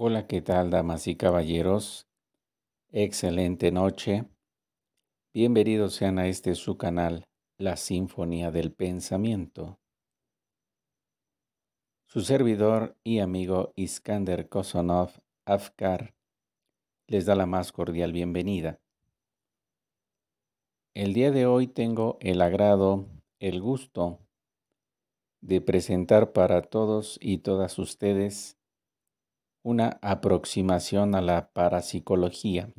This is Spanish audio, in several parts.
Hola, ¿qué tal, damas y caballeros? Excelente noche. Bienvenidos sean a este su canal, La Sinfonía del Pensamiento. Su servidor y amigo Iskander Kosonov Afkar les da la más cordial bienvenida. El día de hoy tengo el agrado, el gusto de presentar para todos y todas ustedes una aproximación a la parapsicología.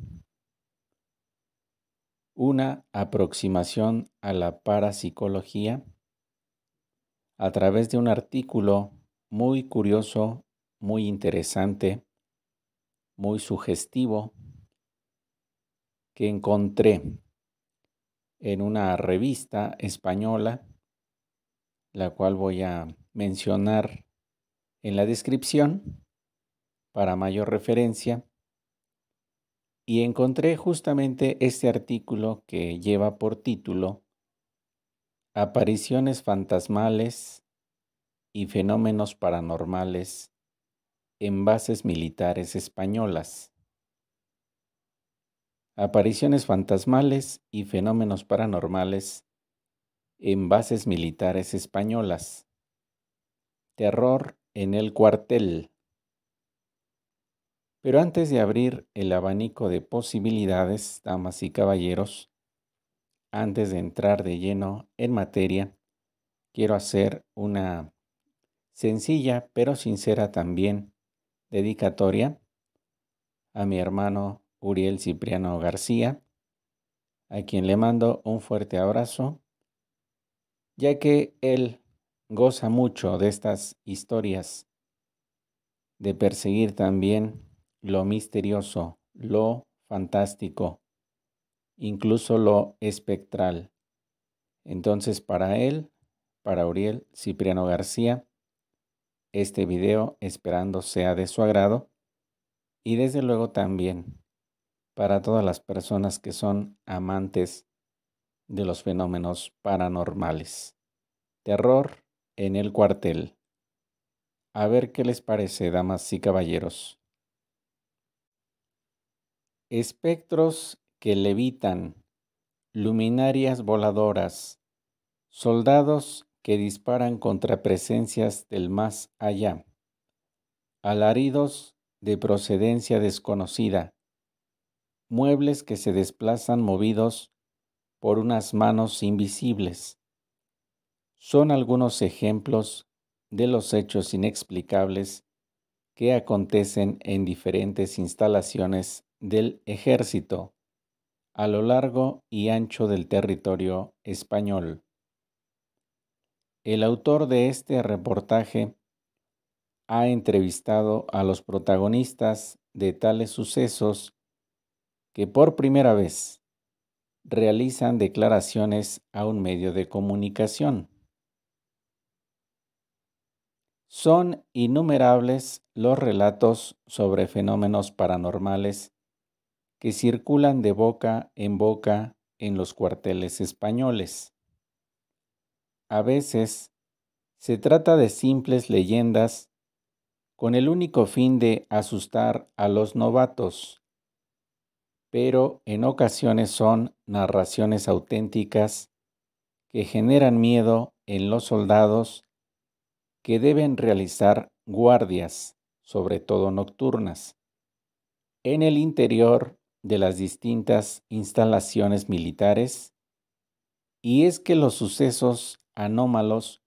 Una aproximación a la parapsicología a través de un artículo muy curioso, muy interesante, muy sugestivo que encontré en una revista española, la cual voy a mencionar en la descripción para mayor referencia y encontré justamente este artículo que lleva por título Apariciones fantasmales y fenómenos paranormales en bases militares españolas. Apariciones fantasmales y fenómenos paranormales en bases militares españolas. Terror en el cuartel. Pero antes de abrir el abanico de posibilidades, damas y caballeros, antes de entrar de lleno en materia, quiero hacer una sencilla pero sincera también dedicatoria a mi hermano Uriel Cipriano García, a quien le mando un fuerte abrazo, ya que él goza mucho de estas historias de perseguir también lo misterioso, lo fantástico, incluso lo espectral. Entonces para él, para Uriel Cipriano García, este video esperando sea de su agrado y desde luego también para todas las personas que son amantes de los fenómenos paranormales. Terror en el cuartel. A ver qué les parece, damas y caballeros. Espectros que levitan, luminarias voladoras, soldados que disparan contra presencias del más allá, alaridos de procedencia desconocida, muebles que se desplazan movidos por unas manos invisibles. Son algunos ejemplos de los hechos inexplicables que acontecen en diferentes instalaciones del ejército a lo largo y ancho del territorio español. El autor de este reportaje ha entrevistado a los protagonistas de tales sucesos que por primera vez realizan declaraciones a un medio de comunicación. Son innumerables los relatos sobre fenómenos paranormales que circulan de boca en boca en los cuarteles españoles. A veces se trata de simples leyendas con el único fin de asustar a los novatos, pero en ocasiones son narraciones auténticas que generan miedo en los soldados que deben realizar guardias, sobre todo nocturnas, en el interior de las distintas instalaciones militares, y es que los sucesos anómalos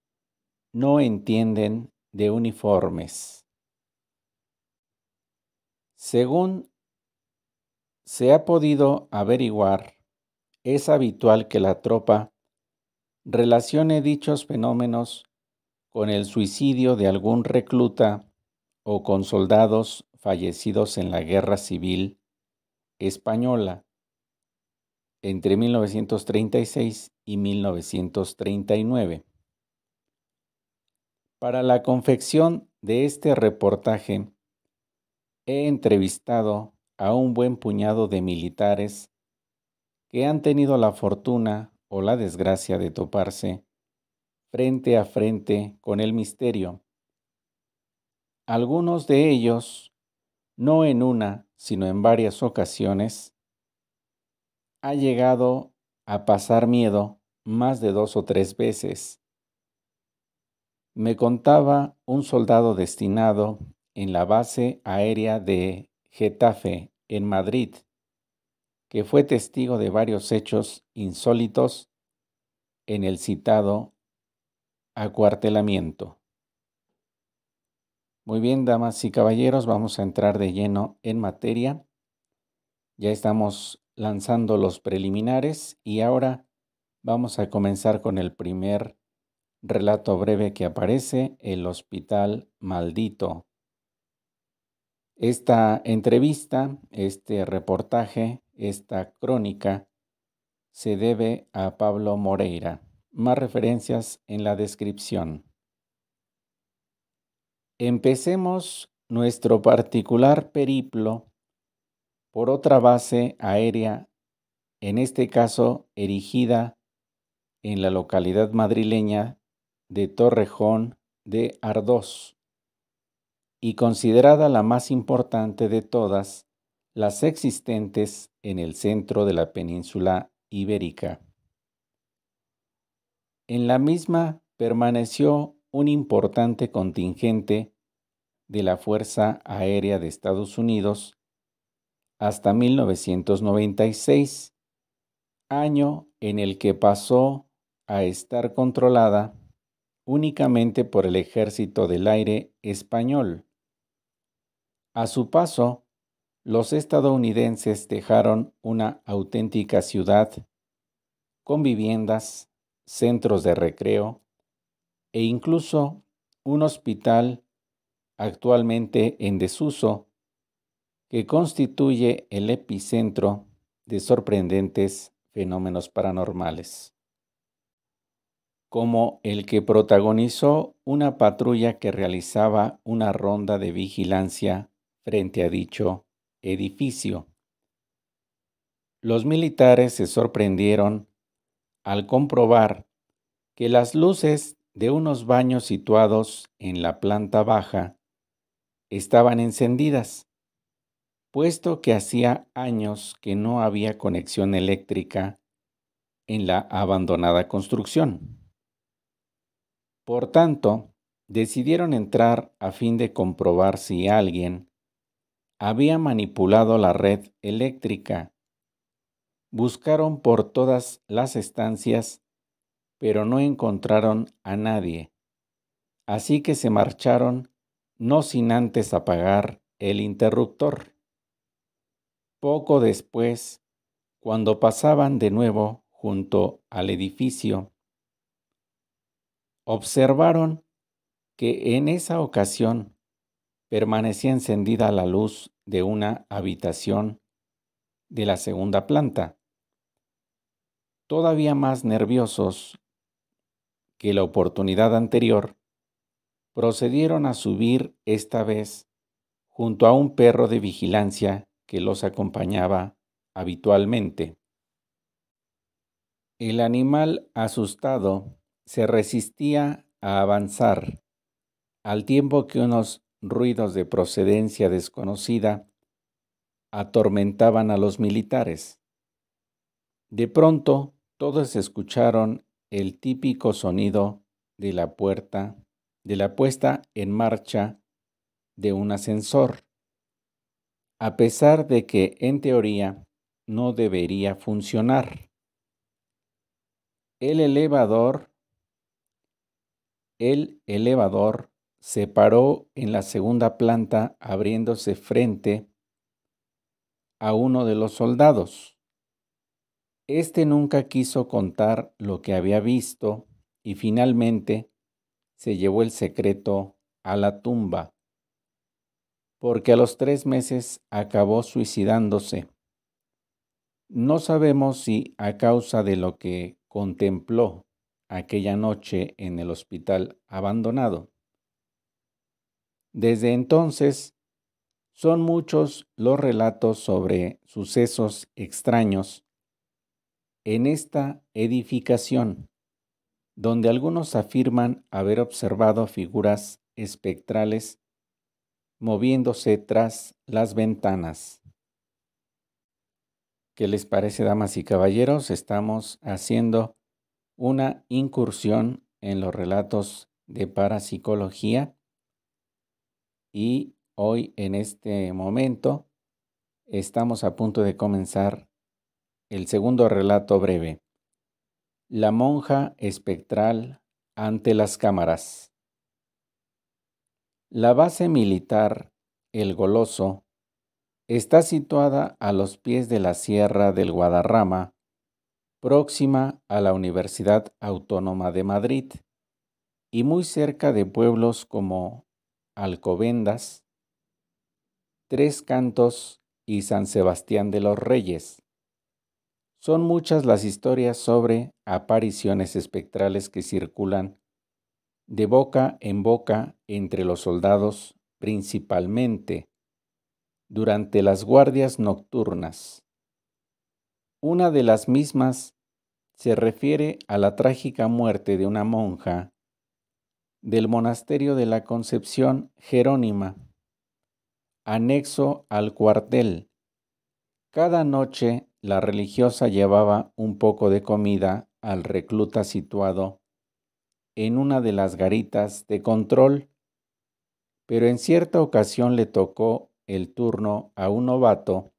no entienden de uniformes. Según se ha podido averiguar, es habitual que la tropa relacione dichos fenómenos con el suicidio de algún recluta o con soldados fallecidos en la guerra civil española entre 1936 y 1939. Para la confección de este reportaje he entrevistado a un buen puñado de militares que han tenido la fortuna o la desgracia de toparse frente a frente con el misterio. Algunos de ellos, no en una, sino en varias ocasiones, ha llegado a pasar miedo más de dos o tres veces. Me contaba un soldado destinado en la base aérea de Getafe, en Madrid, que fue testigo de varios hechos insólitos en el citado acuartelamiento. Muy bien, damas y caballeros, vamos a entrar de lleno en materia. Ya estamos lanzando los preliminares y ahora vamos a comenzar con el primer relato breve que aparece, El Hospital Maldito. Esta entrevista, este reportaje, esta crónica se debe a Pablo Moreira. Más referencias en la descripción. Empecemos nuestro particular periplo por otra base aérea, en este caso erigida en la localidad madrileña de Torrejón de Ardós y considerada la más importante de todas las existentes en el centro de la península ibérica. En la misma permaneció un importante contingente de la Fuerza Aérea de Estados Unidos hasta 1996, año en el que pasó a estar controlada únicamente por el Ejército del Aire español. A su paso, los estadounidenses dejaron una auténtica ciudad con viviendas, centros de recreo, e incluso un hospital actualmente en desuso que constituye el epicentro de sorprendentes fenómenos paranormales, como el que protagonizó una patrulla que realizaba una ronda de vigilancia frente a dicho edificio. Los militares se sorprendieron al comprobar que las luces de unos baños situados en la planta baja estaban encendidas, puesto que hacía años que no había conexión eléctrica en la abandonada construcción. Por tanto, decidieron entrar a fin de comprobar si alguien había manipulado la red eléctrica. Buscaron por todas las estancias pero no encontraron a nadie. Así que se marcharon, no sin antes apagar el interruptor. Poco después, cuando pasaban de nuevo junto al edificio, observaron que en esa ocasión permanecía encendida la luz de una habitación de la segunda planta. Todavía más nerviosos, que la oportunidad anterior, procedieron a subir esta vez junto a un perro de vigilancia que los acompañaba habitualmente. El animal asustado se resistía a avanzar, al tiempo que unos ruidos de procedencia desconocida atormentaban a los militares. De pronto, todos escucharon el típico sonido de la puerta, de la puesta en marcha de un ascensor. A pesar de que en teoría no debería funcionar. El elevador el elevador se paró en la segunda planta abriéndose frente a uno de los soldados. Este nunca quiso contar lo que había visto y finalmente se llevó el secreto a la tumba, porque a los tres meses acabó suicidándose. No sabemos si a causa de lo que contempló aquella noche en el hospital abandonado. Desde entonces, son muchos los relatos sobre sucesos extraños en esta edificación, donde algunos afirman haber observado figuras espectrales moviéndose tras las ventanas. ¿Qué les parece, damas y caballeros? Estamos haciendo una incursión en los relatos de parapsicología y hoy en este momento estamos a punto de comenzar el segundo relato breve. La monja espectral ante las cámaras. La base militar, el Goloso, está situada a los pies de la Sierra del Guadarrama, próxima a la Universidad Autónoma de Madrid y muy cerca de pueblos como Alcobendas, Tres Cantos y San Sebastián de los Reyes. Son muchas las historias sobre apariciones espectrales que circulan de boca en boca entre los soldados, principalmente durante las guardias nocturnas. Una de las mismas se refiere a la trágica muerte de una monja del monasterio de la Concepción Jerónima, anexo al cuartel. Cada noche la religiosa llevaba un poco de comida al recluta situado en una de las garitas de control, pero en cierta ocasión le tocó el turno a un novato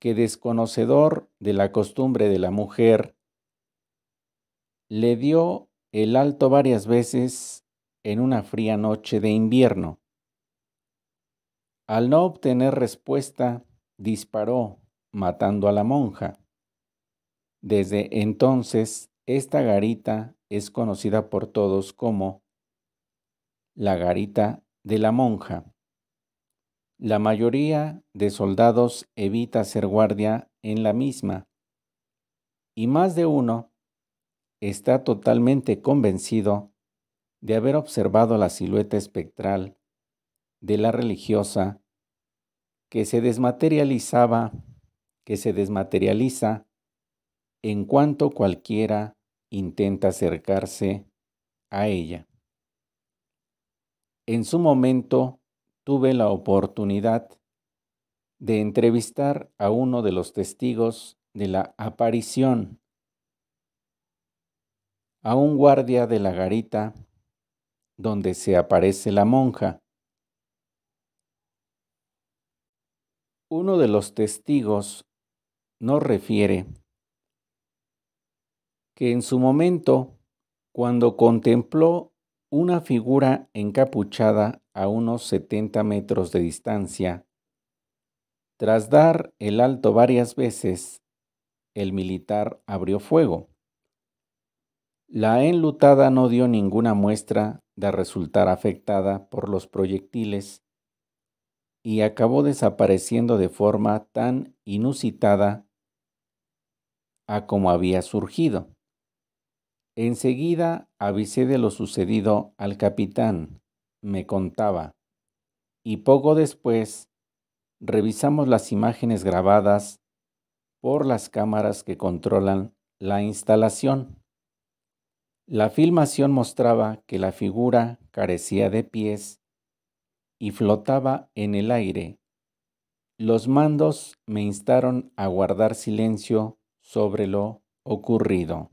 que desconocedor de la costumbre de la mujer, le dio el alto varias veces en una fría noche de invierno. Al no obtener respuesta, disparó matando a la monja. Desde entonces, esta garita es conocida por todos como la garita de la monja. La mayoría de soldados evita ser guardia en la misma, y más de uno está totalmente convencido de haber observado la silueta espectral de la religiosa que se desmaterializaba que se desmaterializa en cuanto cualquiera intenta acercarse a ella. En su momento tuve la oportunidad de entrevistar a uno de los testigos de la aparición, a un guardia de la garita donde se aparece la monja. Uno de los testigos nos refiere que en su momento, cuando contempló una figura encapuchada a unos 70 metros de distancia, tras dar el alto varias veces, el militar abrió fuego. La enlutada no dio ninguna muestra de resultar afectada por los proyectiles y acabó desapareciendo de forma tan inusitada a cómo había surgido. Enseguida avisé de lo sucedido al capitán, me contaba, y poco después revisamos las imágenes grabadas por las cámaras que controlan la instalación. La filmación mostraba que la figura carecía de pies y flotaba en el aire. Los mandos me instaron a guardar silencio sobre lo ocurrido.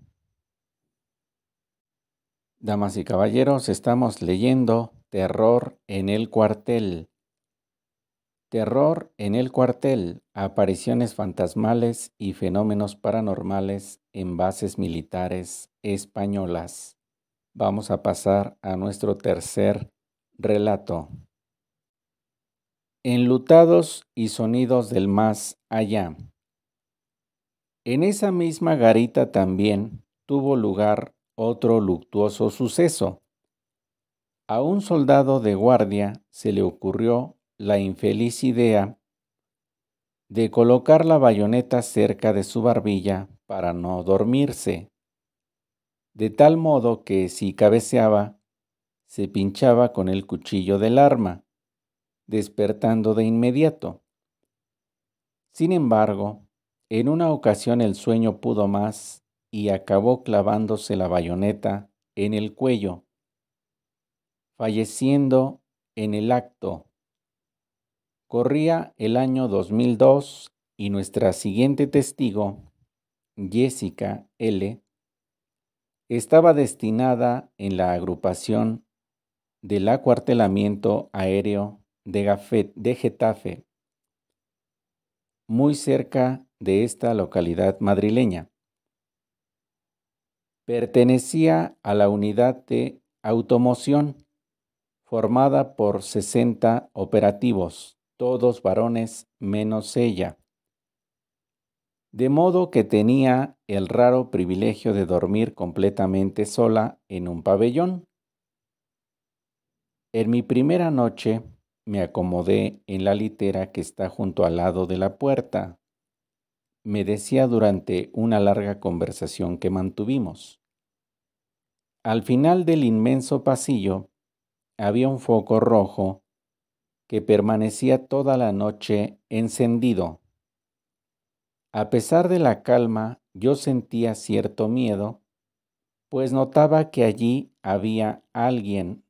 Damas y caballeros, estamos leyendo Terror en el cuartel. Terror en el cuartel, apariciones fantasmales y fenómenos paranormales en bases militares españolas. Vamos a pasar a nuestro tercer relato. Enlutados y sonidos del más allá. En esa misma garita también tuvo lugar otro luctuoso suceso. A un soldado de guardia se le ocurrió la infeliz idea de colocar la bayoneta cerca de su barbilla para no dormirse, de tal modo que si cabeceaba, se pinchaba con el cuchillo del arma, despertando de inmediato. Sin embargo, en una ocasión el sueño pudo más y acabó clavándose la bayoneta en el cuello, falleciendo en el acto. Corría el año 2002 y nuestra siguiente testigo, Jessica L., estaba destinada en la agrupación del acuartelamiento aéreo de, Getafe muy cerca de esta localidad madrileña. Pertenecía a la unidad de automoción, formada por 60 operativos, todos varones menos ella. De modo que tenía el raro privilegio de dormir completamente sola en un pabellón. En mi primera noche me acomodé en la litera que está junto al lado de la puerta. Me decía durante una larga conversación que mantuvimos. Al final del inmenso pasillo había un foco rojo que permanecía toda la noche encendido. A pesar de la calma, yo sentía cierto miedo, pues notaba que allí había alguien,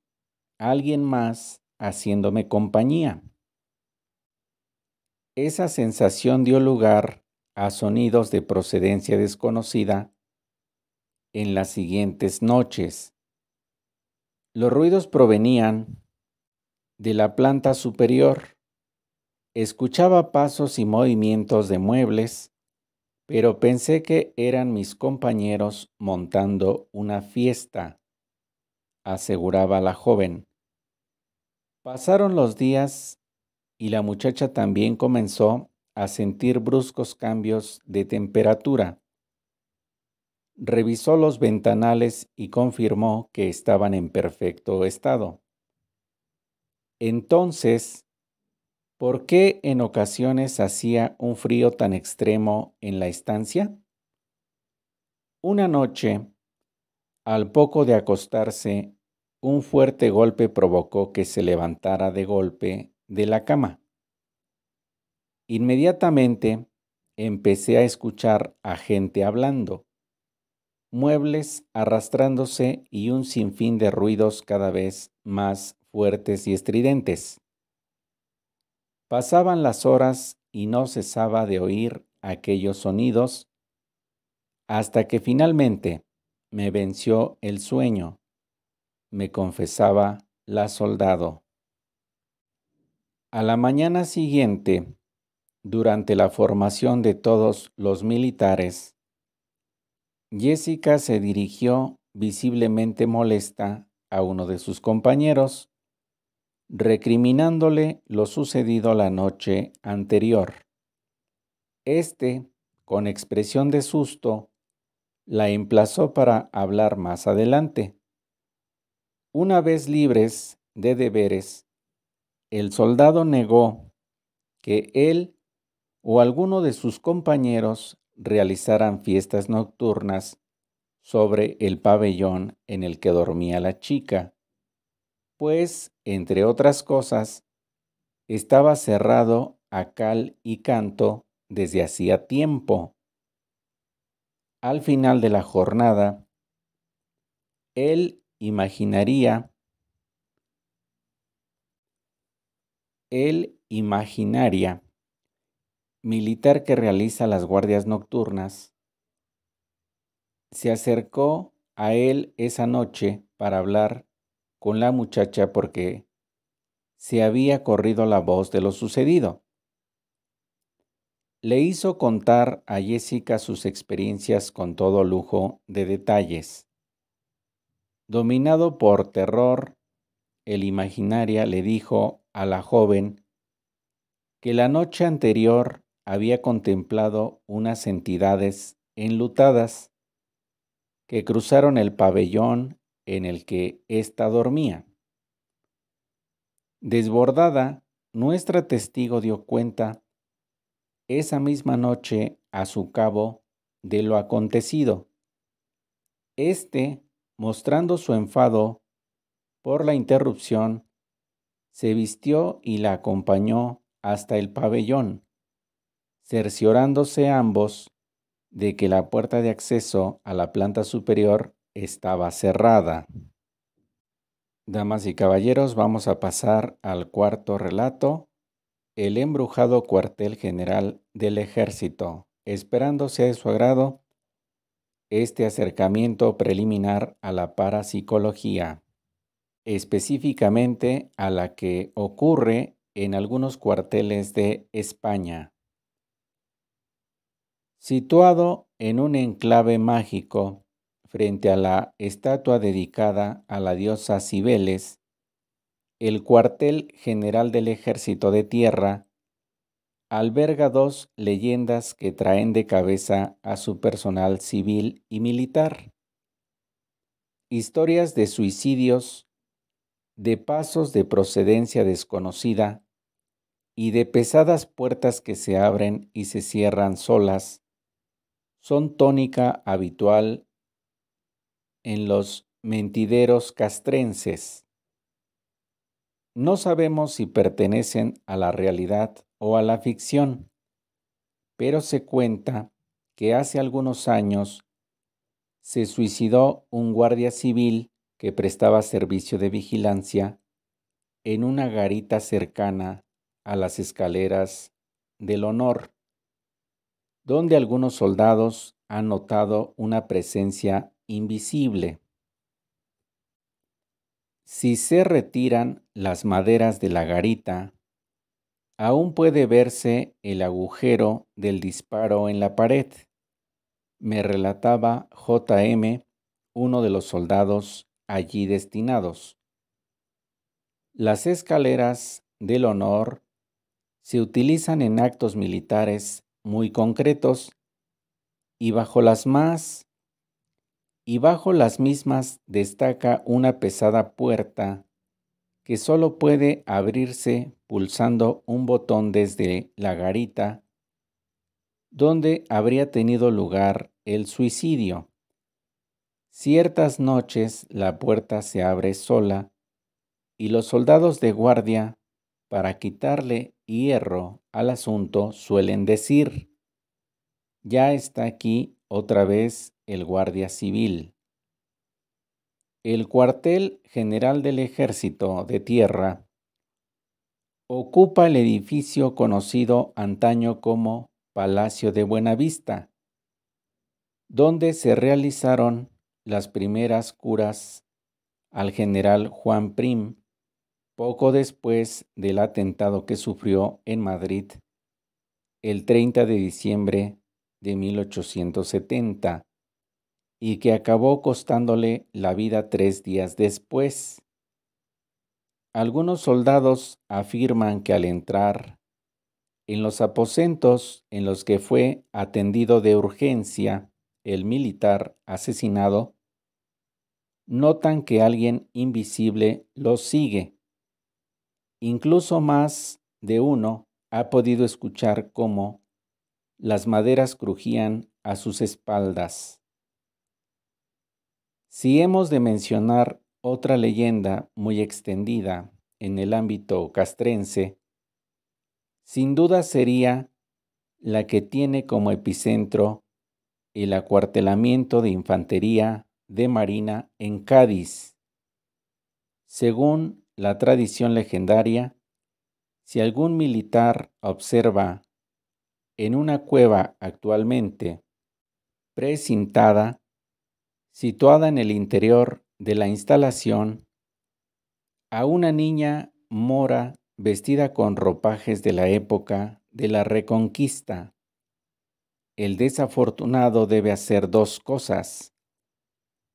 alguien más haciéndome compañía. Esa sensación dio lugar a sonidos de procedencia desconocida en las siguientes noches. Los ruidos provenían de la planta superior. Escuchaba pasos y movimientos de muebles, pero pensé que eran mis compañeros montando una fiesta, aseguraba la joven. Pasaron los días y la muchacha también comenzó a sentir bruscos cambios de temperatura. Revisó los ventanales y confirmó que estaban en perfecto estado. Entonces, ¿por qué en ocasiones hacía un frío tan extremo en la estancia? Una noche, al poco de acostarse, un fuerte golpe provocó que se levantara de golpe de la cama. Inmediatamente empecé a escuchar a gente hablando, muebles arrastrándose y un sinfín de ruidos cada vez más fuertes y estridentes. Pasaban las horas y no cesaba de oír aquellos sonidos hasta que finalmente me venció el sueño me confesaba la soldado. A la mañana siguiente, durante la formación de todos los militares, Jessica se dirigió visiblemente molesta a uno de sus compañeros, recriminándole lo sucedido la noche anterior. Este, con expresión de susto, la emplazó para hablar más adelante. Una vez libres de deberes, el soldado negó que él o alguno de sus compañeros realizaran fiestas nocturnas sobre el pabellón en el que dormía la chica, pues, entre otras cosas, estaba cerrado a cal y canto desde hacía tiempo. Al final de la jornada, él imaginaría el imaginaria militar que realiza las guardias nocturnas se acercó a él esa noche para hablar con la muchacha porque se había corrido la voz de lo sucedido. Le hizo contar a Jessica sus experiencias con todo lujo de detalles. Dominado por terror, el imaginaria le dijo a la joven que la noche anterior había contemplado unas entidades enlutadas que cruzaron el pabellón en el que ésta dormía. Desbordada, nuestra testigo dio cuenta esa misma noche a su cabo de lo acontecido. Este mostrando su enfado por la interrupción, se vistió y la acompañó hasta el pabellón, cerciorándose ambos de que la puerta de acceso a la planta superior estaba cerrada. Damas y caballeros, vamos a pasar al cuarto relato, el embrujado cuartel general del ejército. esperándose de su agrado este acercamiento preliminar a la parapsicología, específicamente a la que ocurre en algunos cuarteles de España. Situado en un enclave mágico frente a la estatua dedicada a la diosa Cibeles, el cuartel general del ejército de tierra alberga dos leyendas que traen de cabeza a su personal civil y militar. Historias de suicidios, de pasos de procedencia desconocida y de pesadas puertas que se abren y se cierran solas, son tónica habitual en los mentideros castrenses. No sabemos si pertenecen a la realidad o a la ficción, pero se cuenta que hace algunos años se suicidó un guardia civil que prestaba servicio de vigilancia en una garita cercana a las escaleras del honor, donde algunos soldados han notado una presencia invisible. Si se retiran las maderas de la garita Aún puede verse el agujero del disparo en la pared, me relataba JM, uno de los soldados allí destinados. Las escaleras del honor se utilizan en actos militares muy concretos y bajo las más y bajo las mismas destaca una pesada puerta que solo puede abrirse pulsando un botón desde la garita donde habría tenido lugar el suicidio. Ciertas noches la puerta se abre sola y los soldados de guardia, para quitarle hierro al asunto, suelen decir, ya está aquí otra vez el guardia civil el cuartel general del ejército de tierra ocupa el edificio conocido antaño como Palacio de Buenavista, donde se realizaron las primeras curas al general Juan Prim poco después del atentado que sufrió en Madrid el 30 de diciembre de 1870 y que acabó costándole la vida tres días después. Algunos soldados afirman que al entrar en los aposentos en los que fue atendido de urgencia el militar asesinado, notan que alguien invisible los sigue. Incluso más de uno ha podido escuchar cómo las maderas crujían a sus espaldas. Si hemos de mencionar otra leyenda muy extendida en el ámbito castrense, sin duda sería la que tiene como epicentro el acuartelamiento de infantería de Marina en Cádiz. Según la tradición legendaria, si algún militar observa en una cueva actualmente precintada situada en el interior de la instalación, a una niña mora vestida con ropajes de la época de la Reconquista. El desafortunado debe hacer dos cosas,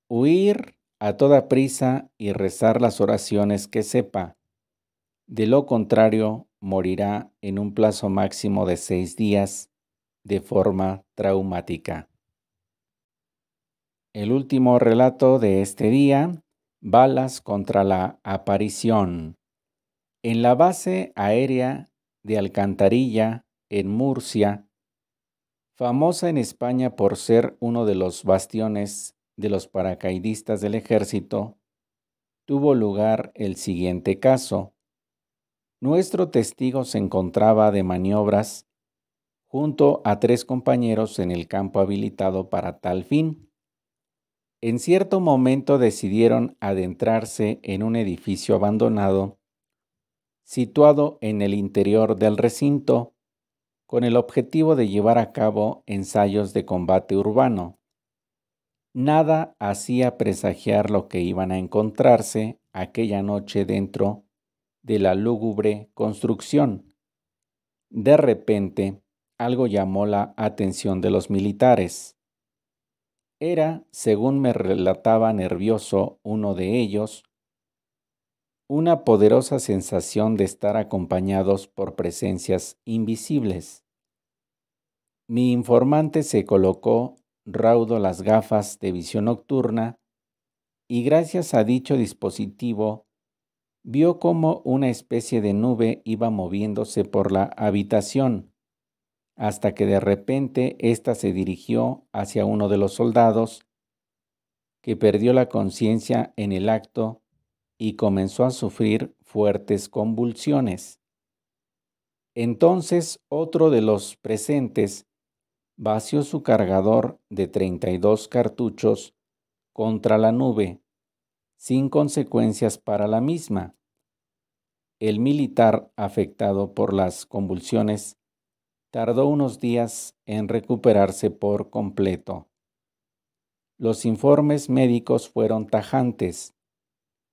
huir a toda prisa y rezar las oraciones que sepa. De lo contrario, morirá en un plazo máximo de seis días de forma traumática. El último relato de este día, balas contra la aparición. En la base aérea de Alcantarilla, en Murcia, famosa en España por ser uno de los bastiones de los paracaidistas del ejército, tuvo lugar el siguiente caso. Nuestro testigo se encontraba de maniobras junto a tres compañeros en el campo habilitado para tal fin. En cierto momento decidieron adentrarse en un edificio abandonado situado en el interior del recinto con el objetivo de llevar a cabo ensayos de combate urbano. Nada hacía presagiar lo que iban a encontrarse aquella noche dentro de la lúgubre construcción. De repente, algo llamó la atención de los militares. Era, según me relataba nervioso uno de ellos, una poderosa sensación de estar acompañados por presencias invisibles. Mi informante se colocó raudo las gafas de visión nocturna y gracias a dicho dispositivo vio como una especie de nube iba moviéndose por la habitación, hasta que de repente ésta se dirigió hacia uno de los soldados, que perdió la conciencia en el acto y comenzó a sufrir fuertes convulsiones. Entonces otro de los presentes vació su cargador de 32 cartuchos contra la nube, sin consecuencias para la misma. El militar afectado por las convulsiones tardó unos días en recuperarse por completo. Los informes médicos fueron tajantes.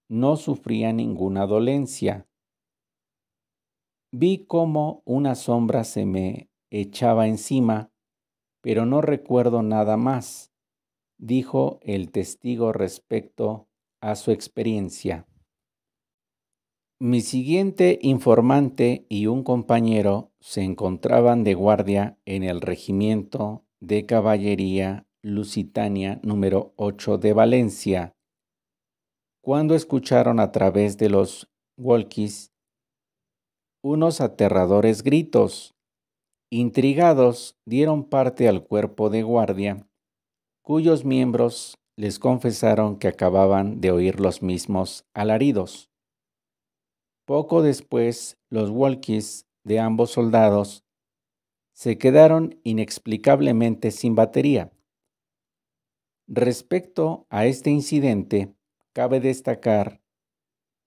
No sufría ninguna dolencia. Vi cómo una sombra se me echaba encima, pero no recuerdo nada más, dijo el testigo respecto a su experiencia. Mi siguiente informante y un compañero se encontraban de guardia en el regimiento de caballería Lusitania número 8 de Valencia. Cuando escucharon a través de los walkies unos aterradores gritos, intrigados dieron parte al cuerpo de guardia, cuyos miembros les confesaron que acababan de oír los mismos alaridos. Poco después, los walkies de ambos soldados se quedaron inexplicablemente sin batería. Respecto a este incidente, cabe destacar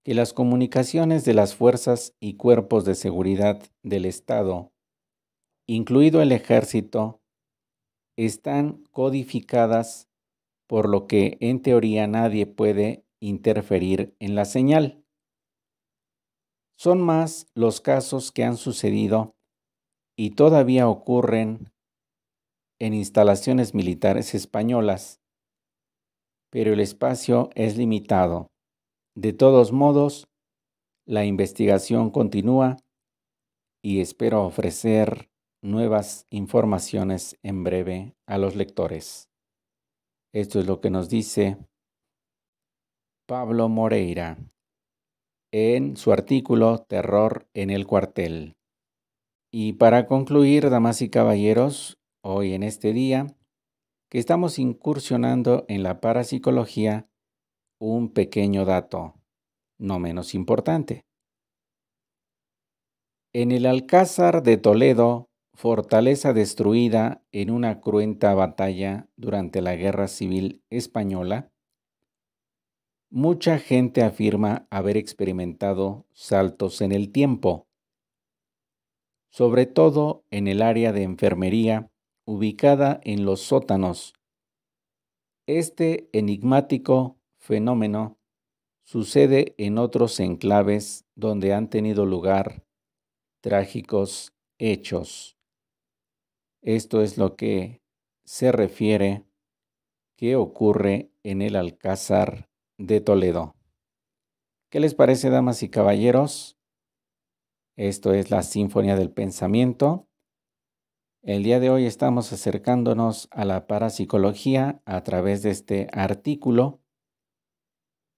que las comunicaciones de las fuerzas y cuerpos de seguridad del Estado, incluido el ejército, están codificadas por lo que en teoría nadie puede interferir en la señal. Son más los casos que han sucedido y todavía ocurren en instalaciones militares españolas, pero el espacio es limitado. De todos modos, la investigación continúa y espero ofrecer nuevas informaciones en breve a los lectores. Esto es lo que nos dice Pablo Moreira en su artículo Terror en el cuartel. Y para concluir, damas y caballeros, hoy en este día, que estamos incursionando en la parapsicología, un pequeño dato, no menos importante. En el Alcázar de Toledo, fortaleza destruida en una cruenta batalla durante la Guerra Civil Española, Mucha gente afirma haber experimentado saltos en el tiempo, sobre todo en el área de enfermería ubicada en los sótanos. Este enigmático fenómeno sucede en otros enclaves donde han tenido lugar trágicos hechos. Esto es lo que se refiere que ocurre en el Alcázar de Toledo. ¿Qué les parece, damas y caballeros? Esto es la Sinfonía del Pensamiento. El día de hoy estamos acercándonos a la parapsicología a través de este artículo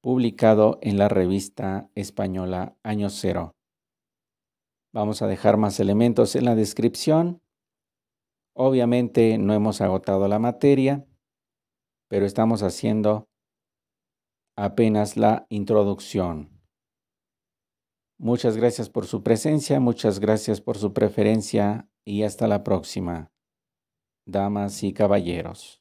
publicado en la revista española Año Cero. Vamos a dejar más elementos en la descripción. Obviamente no hemos agotado la materia, pero estamos haciendo apenas la introducción. Muchas gracias por su presencia, muchas gracias por su preferencia y hasta la próxima. Damas y caballeros.